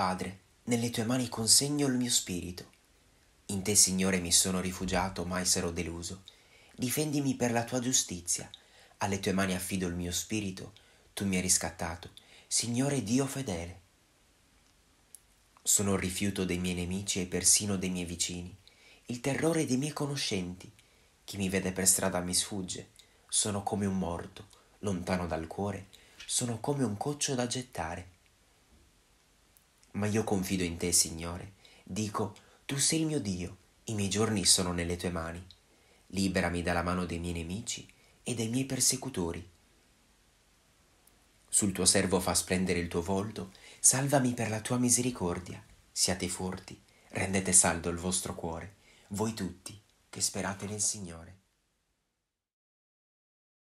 Padre, nelle tue mani consegno il mio spirito. In te, Signore, mi sono rifugiato, mai sarò deluso. Difendimi per la tua giustizia. Alle tue mani affido il mio spirito. Tu mi hai riscattato. Signore Dio fedele. Sono il rifiuto dei miei nemici e persino dei miei vicini, il terrore dei miei conoscenti. Chi mi vede per strada mi sfugge. Sono come un morto, lontano dal cuore, sono come un coccio da gettare. Ma io confido in te, Signore. Dico, tu sei il mio Dio, i miei giorni sono nelle tue mani. Liberami dalla mano dei miei nemici e dai miei persecutori. Sul tuo servo fa splendere il tuo volto, salvami per la tua misericordia. Siate forti, rendete saldo il vostro cuore, voi tutti che sperate nel Signore.